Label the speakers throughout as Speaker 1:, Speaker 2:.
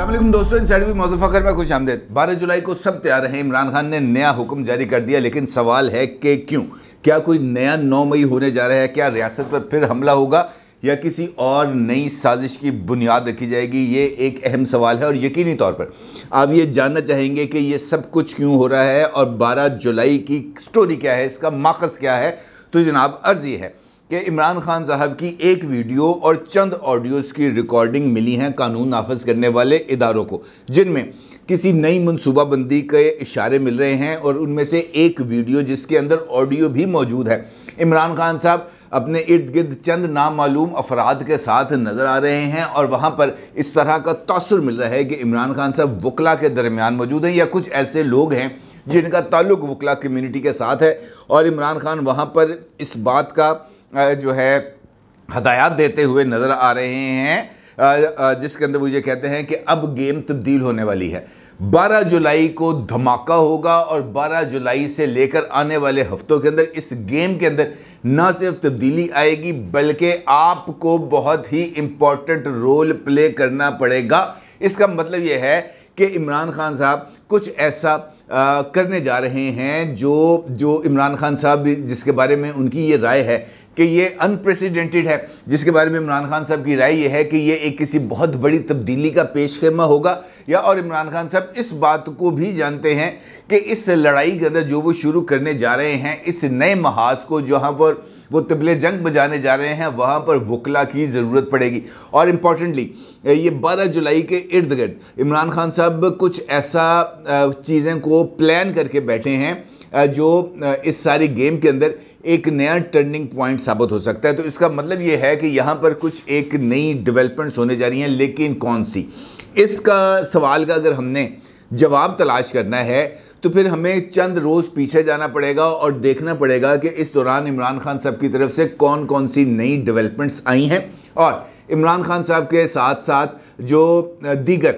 Speaker 1: असलम दोस्तों इन साइड मुजफ्फर में खुश आमदेद बारह जुलाई को सब तैयार हैं इमरान खान ने नया हुक्म जारी कर दिया लेकिन सवाल है कि क्यों क्या कोई नया नौ मई होने जा रहा है क्या रियासत पर फिर हमला होगा या किसी और नई साजिश की बुनियाद रखी जाएगी ये एक अहम सवाल है और यकीनी तौर पर आप ये जानना चाहेंगे कि ये सब कुछ क्यों हो रहा है और बारह जुलाई की स्टोरी क्या है इसका माकस क्या है तो जनाब अर्जी है कि इमरान खान साहब की एक वीडियो और चंद ऑडियोज़ की रिकॉर्डिंग मिली हैं कानून नाफज करने वाले इदारों को जिनमें किसी नई मनसूबाबंदी के इशारे मिल रहे हैं और उनमें से एक वीडियो जिसके अंदर ऑडियो भी मौजूद है इमरान खान साहब अपने इर्द गिर्द चंद नामालूम अफराद के साथ नज़र आ रहे हैं और वहाँ पर इस तरह का तसर मिल रहा है कि इमरान खान साहब वकला के दरमियान मौजूद हैं या कुछ ऐसे लोग हैं जिनका ताल्लुक वकला कम्युनिटी के साथ है और इमरान खान वहाँ पर इस बात का जो है हदायत देते हुए नज़र आ रहे हैं जिसके अंदर वो ये कहते हैं कि अब गेम तब्दील होने वाली है 12 जुलाई को धमाका होगा और 12 जुलाई से लेकर आने वाले हफ्तों के अंदर इस गेम के अंदर न सिर्फ तब्दीली आएगी बल्कि आपको बहुत ही इम्पॉर्टेंट रोल प्ले करना पड़ेगा इसका मतलब यह है कि इमरान खान साहब कुछ ऐसा आ, करने जा रहे हैं जो जो इमरान खान साहब जिसके बारे में उनकी ये राय है कि ये अनप्रेसिडेंटेड है जिसके बारे में इमरान खान साहब की राय यह है कि ये एक किसी बहुत बड़ी तब्दीली का पेश खेमा होगा या और इमरान खान साहब इस बात को भी जानते हैं कि इस लड़ाई के अंदर जो वो शुरू करने जा रहे हैं इस नए महाज को जहाँ पर वो तबले जंग बजाने जा रहे हैं वहाँ पर वकला की ज़रूरत पड़ेगी और इम्पॉर्टेंटली ये 12 जुलाई के इर्द गिर्द इमरान खान साहब कुछ ऐसा चीज़ें को प्लान करके बैठे हैं जो इस सारी गेम के अंदर एक नया टर्निंग पॉइंट साबित हो सकता है तो इसका मतलब ये है कि यहाँ पर कुछ एक नई डेवलपमेंट्स होने जा रही हैं लेकिन कौन सी इसका सवाल का अगर हमने जवाब तलाश करना है तो फिर हमें चंद रोज़ पीछे जाना पड़ेगा और देखना पड़ेगा कि इस दौरान इमरान खान साहब की तरफ से कौन कौन सी नई डेवलपमेंट्स आई हैं और इमरान खान साहब के साथ साथ जो दीगर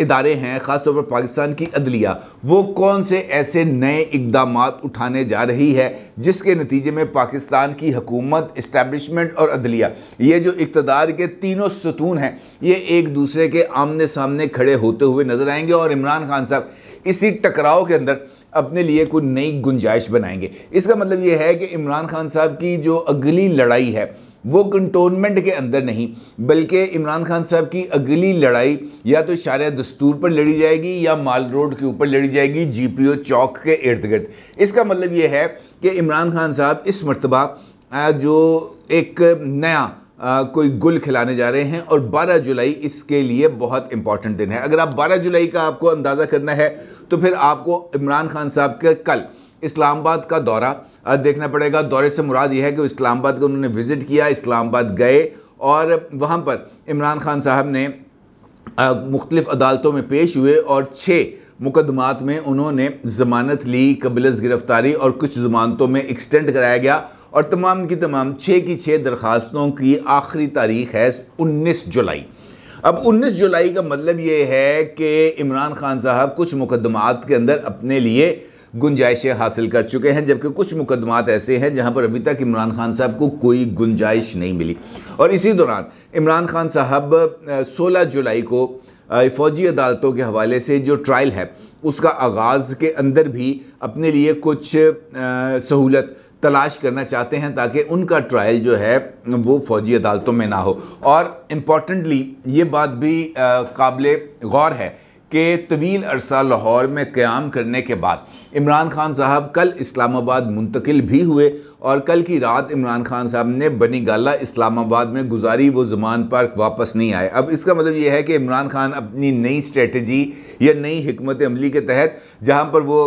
Speaker 1: इदारे हैं ख़ासतौर पर पाकिस्तान की अदलिया वो कौन से ऐसे नए इकदाम उठाने जा रही है जिसके नतीजे में पाकिस्तान की हकूमत इस्टेबलिशमेंट और अदलिया ये जो इकतदार के तीनों सतून हैं ये एक दूसरे के आमने सामने खड़े होते हुए नज़र आएंगे और इमरान खान साहब इसी टकराव के अंदर अपने लिए कोई नई गुंजाइश बनाएंगे इसका मतलब ये है कि इमरान खान साहब की जो अगली लड़ाई है वो कंटोनमेंट के अंदर नहीं बल्कि इमरान खान साहब की अगली लड़ाई या तो शार दस्तूर पर लड़ी जाएगी या माल रोड के ऊपर लड़ी जाएगी जीपीओ चौक के इर्द गिर्द इसका मतलब ये है कि इमरान खान साहब इस मरतबा जो एक नया आ, कोई गुल खिलाने जा रहे हैं और 12 जुलाई इसके लिए बहुत इंपॉर्टेंट दिन है अगर आप 12 जुलाई का आपको अंदाज़ा करना है तो फिर आपको इमरान खान साहब के कल इस्लामाबाद का दौरा देखना पड़ेगा दौरे से मुराद यह है कि इस्लामाबाद को उन्होंने विज़िट किया इस्लामाबाद गए और वहाँ पर इमरान खान साहब ने मुख्तलिफ़ अदालतों में पेश हुए और छः मुकदमात में उन्होंने ज़मानत ली कबलस गिरफ़्तारी और कुछ ज़मानतों में एक्सटेंड कराया गया और तमाम की तमाम छः की छः दरख्वास्तों की आखिरी तारीख है उन्नीस जुलाई अब 19 जुलाई का मतलब ये है कि इमरान खान साहब कुछ मुकदमात के अंदर अपने लिए गुंजाइशें हासिल कर चुके हैं जबकि कुछ मुकदमात ऐसे हैं जहां पर अभी तक इमरान खान साहब को कोई गुंजाइश नहीं मिली और इसी दौरान इमरान खान साहब 16 जुलाई को फ़ौजी अदालतों के हवाले से जो ट्रायल है उसका आगाज़ के अंदर भी अपने लिए कुछ सहूलत तलाश करना चाहते हैं ताकि उनका ट्रायल जो है वो फ़ौजी अदालतों में ना हो और इम्पॉर्टेंटली ये बात भी काबिल गौर है के तवील अरसा लाहौर में क़्याम करने के बाद इमरान खान साहब कल इस्लामाबाद मुंतकिल भी हुए और कल की रात इमरान खान साहब ने बनी गाला इस्लामाबाद में गुजारी वो जुमान पर वापस नहीं आए अब इसका मतलब ये है कि इमरान खान अपनी नई स्ट्रेटजी या नई हमत अमली के तहत जहाँ पर वो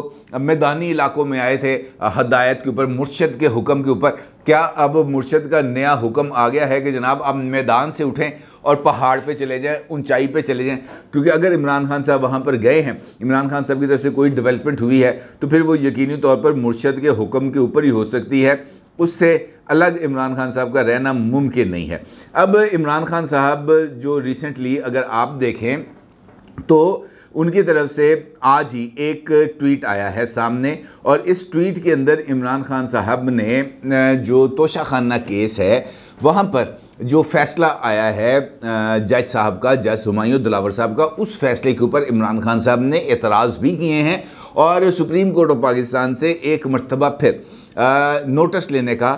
Speaker 1: मैदानी इलाकों में आए थे हदायत के ऊपर मुर्शद के हुक्म के ऊपर क्या अब मुर्शद का नया हुक्म आ गया है कि जनाब अब मैदान से उठें और पहाड़ पे चले जाएं ऊंचाई पे चले जाएं क्योंकि अगर इमरान खान साहब वहाँ पर गए हैं इमरान खान साहब की तरफ से कोई डेवलपमेंट हुई है तो फिर वो यकीनी तौर पर मुर्शद के हुक्म के ऊपर ही हो सकती है उससे अलग इमरान खान साहब का रहना मुमकिन नहीं है अब इमरान खान साहब जो रिसेंटली अगर आप देखें तो उनकी तरफ से आज ही एक ट्वीट आया है सामने और इस ट्वीट के अंदर इमरान खान साहब ने जो तोशा खाना केस है वहाँ पर जो फैसला आया है जज साहब का जज हमायूं दिलावर साहब का उस फैसले के ऊपर इमरान खान साहब ने एतराज़ भी किए हैं और सुप्रीम कोर्ट ऑफ पाकिस्तान से एक मरतबा फिर आ, नोटिस लेने का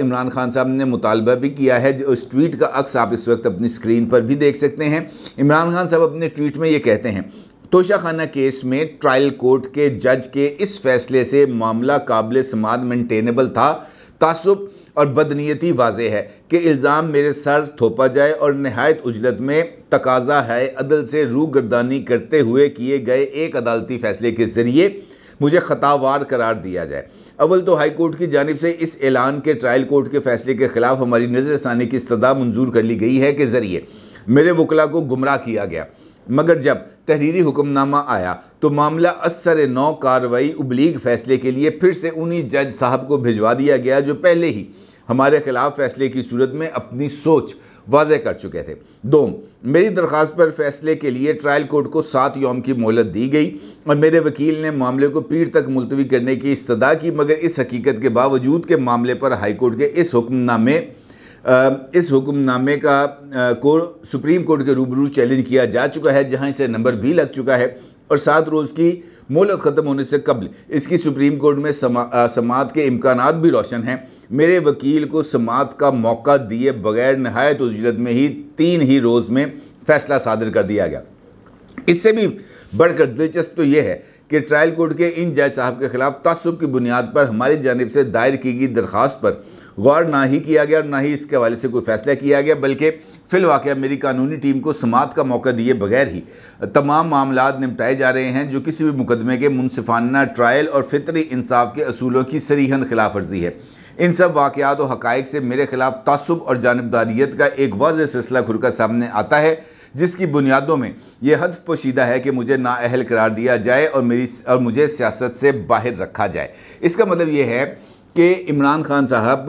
Speaker 1: इमरान खान साहब ने मुतालबा भी किया है जो इस ट्वीट का अक्स आप इस वक्त अपनी स्क्रीन पर भी देख सकते हैं इमरान खान साहब अपने ट्वीट में ये कहते हैं तोशाखाना केस में ट्रायल कोर्ट के जज के इस फैसले से मामला काबिल समाज मेंटेनेबल था तासुब और बदनीयती वाज है कि इल्ज़ाम मेरे सर थोपा जाए और नहायत उजलत में तकाजा है अदल से रूगर्दानी करते हुए किए गए एक अदालती फ़ैसले के ज़रिए मुझे ख़तावार करार दिया जाए अवल तो हाई कोर्ट की जानब से इस ऐलान के ट्रायल कोर्ट के फ़ैसले के ख़िलाफ़ हमारी नजर षानी की इस्तः मंजूर कर ली गई है के ज़रिए मेरे वकला को गुमराह किया गया मगर जब तहरीरी हुक्मनामा आया तो मामला असर नौ कार्रवाई उबलीग फैसले के लिए फिर से उन्हीं जज साहब को भिजवा दिया गया जो पहले ही हमारे ख़िलाफ़ फैसले की सूरत में अपनी सोच वाजह कर चुके थे दो मेरी दरख्वास्त पर फैसले के लिए ट्रायल कोर्ट को सात योम की मोहलत दी गई और मेरे वकील ने मामले को पीर तक मुलतवी करने की इस्तः की मगर इस हकीकत के बावजूद के मामले पर हाई कोर्ट के इस हुक्मनामे इस हुक्मनामे का को सुप्रीम कोर्ट के रूबरू चैलेंज किया जा चुका है जहां इसे नंबर भी लग चुका है और सात रोज़ की मोहलत ख़त्म होने से कबल इसकी सुप्रीम कोर्ट में समात के इम्कान भी रोशन हैं मेरे वकील को समात का मौका दिए बगैर नहायत उजलत में ही तीन ही रोज़ में फ़ैसला सादर कर दिया गया इससे भी बढ़कर दिलचस्प तो ये है कि ट्रायल कोर्ट के इन जज साहब के खिलाफ तसब की बुनियाद पर हमारी जानब से दायर की गई दरख्वास्त पर गौर ना ही किया गया और ना ही इसके हवाले से कोई फैसला किया गया बल्कि वाक़ मेरी कानूनी टीम को समात का मौका दिए बगैर ही तमाम मामला निपटाए जा रहे हैं जो किसी भी मुकदमे के मुनफाना ट्रायल और फितरी इंसाफ के असूलों की सरीहन खिलाफ वर्जी है इन सब वाक़ात और हक़ से मेरे खिलाफ तसब और जानबदारीत का एक वाज सिलसिला खुरकर सामने आता है जिसकी बुनियादों में यह हद पोशीदा है कि मुझे नाअहल करार दिया जाए और मेरी और मुझे सियासत से बाहर रखा जाए इसका मतलब ये है कि इमरान खान साहब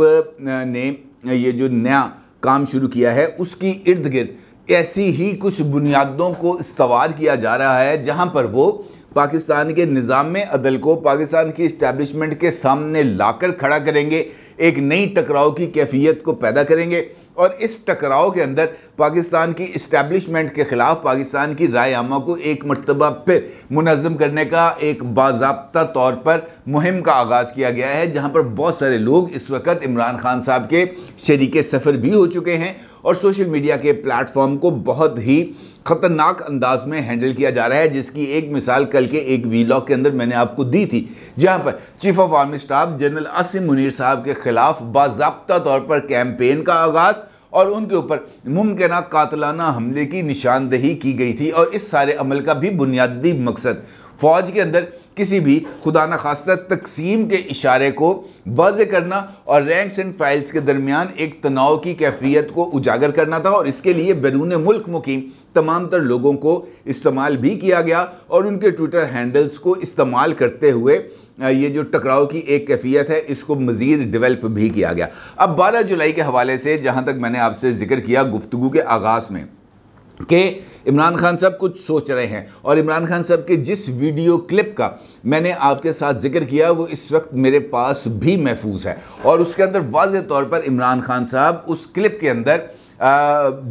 Speaker 1: ने ये जो नया काम शुरू किया है उसकी इर्द गिर्द ऐसी ही कुछ बुनियादों को इस्तवार किया जा रहा है जहाँ पर वो पाकिस्तान के निज़ाम में अदल को पाकिस्तान की इस्टेबलिशमेंट के सामने लाकर खड़ा करेंगे एक नई टकराव की कैफियत को पैदा करेंगे और इस टकराव के अंदर पाकिस्तान की इस्टेब्लिशमेंट के ख़िलाफ़ पाकिस्तान की राय आमा को एक मरतबा फिर मनज़म करने का एक बाबा तौर पर मुहिम का आगाज़ किया गया है जहाँ पर बहुत सारे लोग इस वक्त इमरान खान साहब के शरीक सफ़र भी हो चुके हैं और सोशल मीडिया के प्लेटफॉर्म को बहुत ही ख़तरनाक अंदाज में हैंडल किया जा रहा है जिसकी एक मिसाल कल के एक वीलॉग के अंदर मैंने आपको दी थी जहां पर chief of army staff general Asim Munir साहब के ख़िलाफ़ बाबा तौर पर कैंपेन का आगाज़ और उनके ऊपर मुमकिन कातलाना हमले की निशानदेही की गई थी और इस सारे अमल का भी बुनियादी मकसद फ़ौज के अंदर किसी भी खुदा न खास्ता तकसीम के इशारे को वाज करना और रैंक्स एंड फाइल्स के दरमियान एक तनाव की कैफियत को उजागर करना था और इसके लिए बैरून मुल्क मुकीम तमाम तर लोगों को इस्तेमाल भी किया गया और उनके ट्विटर हैंडल्स को इस्तेमाल करते हुए ये जो टकराव की एक कैफियत है इसको मज़ीद डिवेल्प भी किया गया अब 12 जुलाई के हवाले से जहाँ तक मैंने आपसे ज़िक्र किया गुफ्तु के आगाज़ में कि इमरान खान साहब कुछ सोच रहे हैं और इमरान खान साहब के जिस वीडियो क्लिप का मैंने आपके साथ जिक्र किया वो इस वक्त मेरे पास भी महफूज है और उसके अंदर वाज तौर पर इमरान खान साहब उस क्लिप के अंदर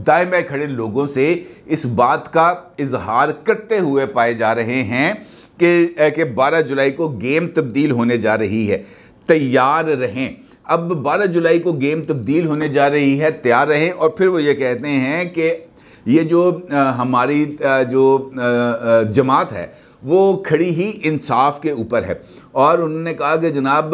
Speaker 1: दाएं बाएँ खड़े लोगों से इस बात का इजहार करते हुए पाए जा रहे हैं कि कि 12 जुलाई को गेम तब्दील होने जा रही है तैयार रहें अब 12 जुलाई को गेम तब्दील होने जा रही है तैयार रहें और फिर वो ये कहते हैं कि ये जो हमारी जो जमात है वो खड़ी ही इंसाफ के ऊपर है और उन्होंने कहा कि जनाब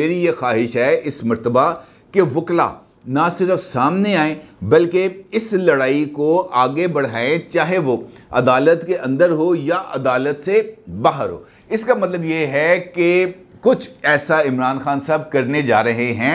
Speaker 1: मेरी ये ख्वाहिश है इस मरतबा कि वकला ना सिर्फ सामने आए बल्कि इस लड़ाई को आगे बढ़ाएं चाहे वो अदालत के अंदर हो या अदालत से बाहर हो इसका मतलब ये है कि कुछ ऐसा इमरान खान साहब करने जा रहे हैं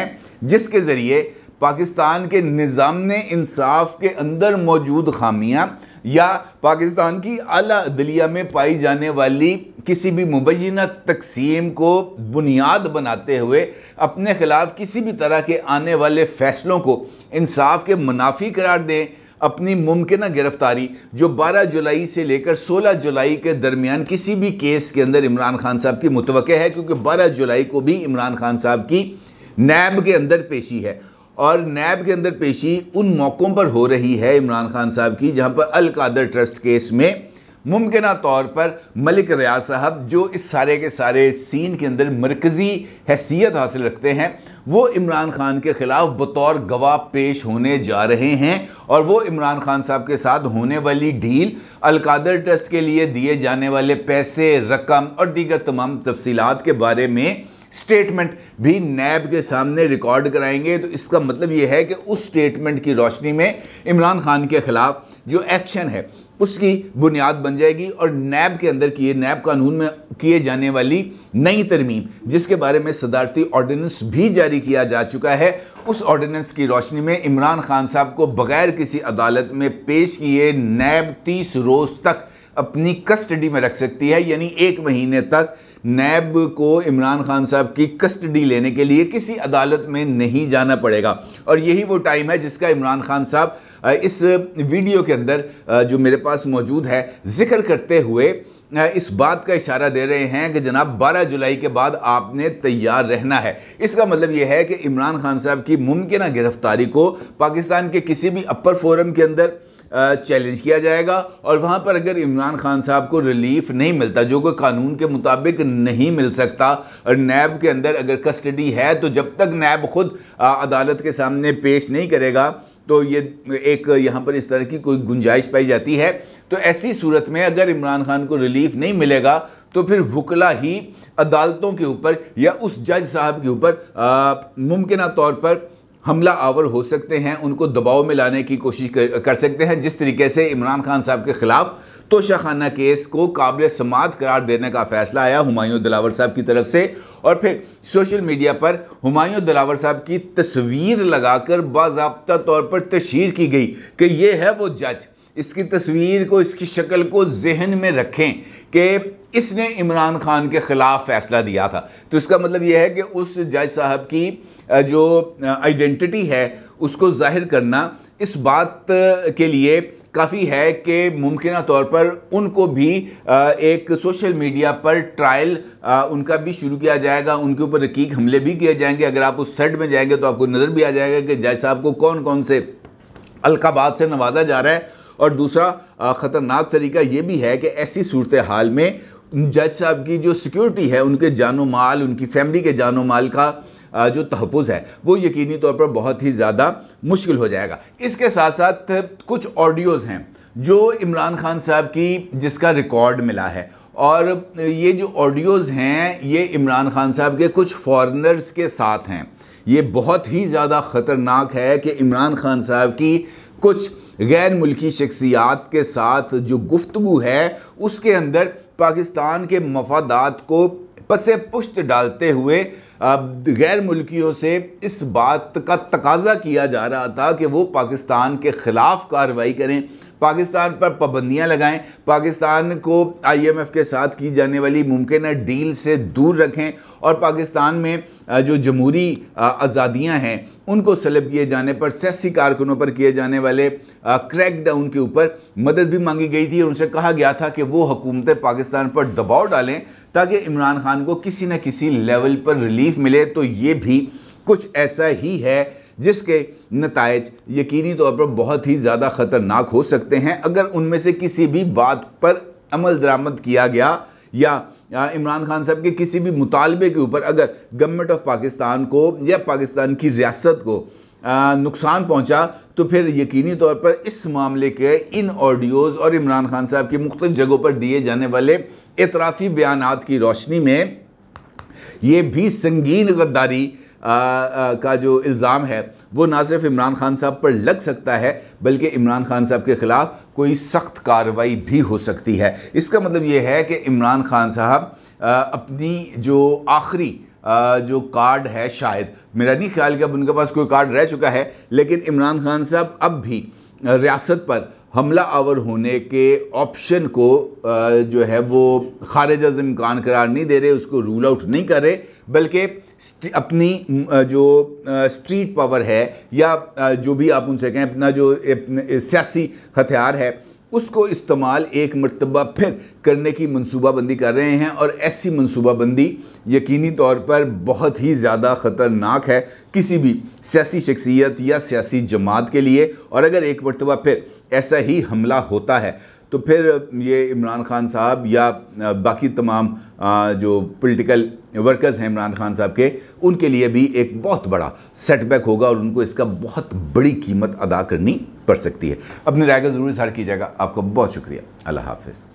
Speaker 1: जिसके ज़रिए पाकिस्तान के निज़ाम इंसाफ के अंदर मौजूद खामियाँ या पाकिस्तान की अला अदलिया में पाई जाने वाली किसी भी मुबैना तकसीम को बुनियाद बनाते हुए अपने ख़िलाफ़ किसी भी तरह के आने वाले फ़ैसलों को इंसाफ के मुनाफी करार दें अपनी मुमकिन गिरफ्तारी जो 12 जुलाई से लेकर 16 जुलाई के दरमियान किसी भी केस के अंदर इमरान खान साहब की मुतव है क्योंकि 12 जुलाई को भी इमरान खान साहब की नैब के अंदर पेशी है और नैब के अंदर पेशी उन मौक़ों पर हो रही है इमरान खान साहब की जहाँ पर अलकादर ट्रस्ट केस में मुमकिन तौर पर मलिक रियाज साहब जो इस सारे के सारे सीन के अंदर मरकज़ी हैसियत हासिल रखते हैं वो इमरान खान के ख़िलाफ़ बतौर गवाह पेश होने जा रहे हैं और वो इमरान खान साहब के साथ होने वाली डील अलकादर ट्रस्ट के लिए दिए जाने वाले पैसे रकम और दीगर तमाम तफसीत के बारे में स्टेटमेंट भी नैब के सामने रिकॉर्ड कराएंगे तो इसका मतलब ये है कि उस स्टेटमेंट की रोशनी में इमरान खान के ख़िलाफ़ जो एक्शन है उसकी बुनियाद बन जाएगी और नैब के अंदर किए नैब कानून में किए जाने वाली नई तरमीम जिसके बारे में सदारती ऑर्डिनेंस भी जारी किया जा चुका है उस ऑर्डिनेंस की रोशनी में इमरान खान साहब को बगैर किसी अदालत में पेश किए नैब तीस रोज़ तक अपनी कस्टडी में रख सकती है यानी एक महीने तक नैब को इमरान खान साहब की कस्टडी लेने के लिए किसी अदालत में नहीं जाना पड़ेगा और यही वो टाइम है जिसका इमरान खान साहब इस वीडियो के अंदर जो मेरे पास मौजूद है जिक्र करते हुए इस बात का इशारा दे रहे हैं कि जनाब 12 जुलाई के बाद आपने तैयार रहना है इसका मतलब यह है कि इमरान खान साहब की मुमकिन गिरफ्तारी को पाकिस्तान के किसी भी अपर फोरम के अंदर चैलेंज किया जाएगा और वहाँ पर अगर इमरान खान साहब को रिलीफ नहीं मिलता जो कोई कानून के मुताबिक नहीं मिल सकता और नैब के अंदर अगर कस्टडी है तो जब तक नैब खुद अदालत के सामने पेश नहीं करेगा तो ये एक यहाँ पर इस तरह की कोई गुंजाइश पाई जाती है तो ऐसी सूरत में अगर इमरान खान को रिलीफ नहीं मिलेगा तो फिर वकला ही अदालतों के ऊपर या उस जज साहब के ऊपर मुमकिन तौर पर हमला आवर हो सकते हैं उनको दबाव में लाने की कोशिश कर, कर सकते हैं जिस तरीके से इमरान खान साहब के ख़िलाफ़ तोशाखाना केस को काबिल समात करार देने का फैसला आया हुमायूं दिलावर साहब की तरफ से और फिर सोशल मीडिया पर हुमायूं दिलावर साहब की तस्वीर लगाकर बाबा तौर पर तशहर की गई कि यह है वो जज इसकी तस्वीर को इसकी शक्ल को जहन में रखें कि इसने इमरान खान के ख़िलाफ़ फ़ैसला दिया था तो इसका मतलब यह है कि उस जज साहब की जो आइडेंटिटी है उसको जाहिर करना इस बात के लिए काफ़ी है कि मुमकिन तौर पर उनको भी एक सोशल मीडिया पर ट्रायल उनका भी शुरू किया जाएगा उनके ऊपर रकीक हमले भी किए जाएंगे अगर आप उस थर्ड में जाएंगे तो आपको नज़र भी आ जाएगा कि जज साहब को कौन कौन से अलकाबाद से नवाजा जा रहा है और दूसरा ख़तरनाक तरीका ये भी है कि ऐसी सूरत हाल में जज साहब की जो सिक्योरिटी है उनके जानो माल उनकी फैमिली के जानो माल का जो तहफ़ है वो यकीनी तौर पर बहुत ही ज़्यादा मुश्किल हो जाएगा इसके साथ साथ कुछ ऑडियोज़ हैं जो इमरान खान साहब की जिसका रिकॉर्ड मिला है और ये जो ऑडियोज़ हैं ये इमरान खान साहब के कुछ फॉरेनर्स के साथ हैं ये बहुत ही ज़्यादा ख़तरनाक है कि इमरान खान साहब की कुछ गैर मुल्की शख्सियात के साथ जो गुफ्तु है उसके अंदर पाकिस्तान के मफादात को पस पुश्त डालते हुए गैर मुल्कियों से इस बात का तकाजा किया जा रहा था कि वो पाकिस्तान के ख़िलाफ़ कार्रवाई करें पाकिस्तान पर पाबंदियां लगाएं पाकिस्तान को आईएमएफ के साथ की जाने वाली मुमकिन डील से दूर रखें और पाकिस्तान में जो जमहूरी आज़ादियाँ हैं उनको सलब किए जाने पर सियासी कारकुनों पर किए जाने वाले क्रैकडाउन के ऊपर मदद भी मांगी गई थी और उनसे कहा गया था कि वो हुकूमतें पाकिस्तान पर दबाव डालें ताकि इमरान खान को किसी न किसी लेवल पर रिलीफ मिले तो ये भी कुछ ऐसा ही है जिसके नतज यकीनी तौर पर बहुत ही ज़्यादा ख़तरनाक हो सकते हैं अगर उनमें से किसी भी बात पर अमल दरामद किया गया या इमरान खान साहब के किसी भी मुतालबे के ऊपर अगर गवर्नमेंट ऑफ पाकिस्तान को या पाकिस्तान की रियासत को नुकसान पहुंचा तो फिर यकीनी तौर पर इस मामले के इन ऑडियोज़ और इमरान खान साहब की मुख्त जगहों पर दिए जाने वाले एतराफ़ी बयान की रोशनी में ये भी संगीन गद्दारी का जो इल्ज़ाम है वो ना सिर्फ इमरान खान साहब पर लग सकता है बल्कि इमरान खान साहब के ख़िलाफ़ कोई सख्त कार्रवाई भी हो सकती है इसका मतलब ये है कि इमरान खान साहब अपनी जो आखिरी जो कार्ड है शायद मेरा नहीं ख्याल कि अब उनके पास कोई कार्ड रह चुका है लेकिन इमरान खान साहब अब भी रियासत पर हमला आवर होने के ऑप्शन को जो है वो खारिज अज़ इम्कान करार नहीं दे रहे उसको रूल आउट नहीं कर रहे बल्कि अपनी जो स्ट्रीट पावर है या जो भी आप उनसे कहें अपना जो सियासी हथियार है उसको इस्तेमाल एक मरतबा फिर करने की मनसूबाबंदी कर रहे हैं और ऐसी मनसूबाबंदी यकीनी तौर पर बहुत ही ज़्यादा ख़तरनाक है किसी भी सियासी शख्सियत या सियासी जमात के लिए और अगर एक मरतबा फिर ऐसा ही हमला होता है तो फिर ये इमरान खान साहब या बाकी तमाम जो पोलिटिकल वर्कर्स हैं इमरान खान साहब के उनके लिए भी एक बहुत बड़ा सेटबैक होगा और उनको इसका बहुत बड़ी कीमत अदा करनी पड़ सकती है अपनी राय का सार इजहार कीजिएगा आपका बहुत शुक्रिया अल्लाह हाफिज़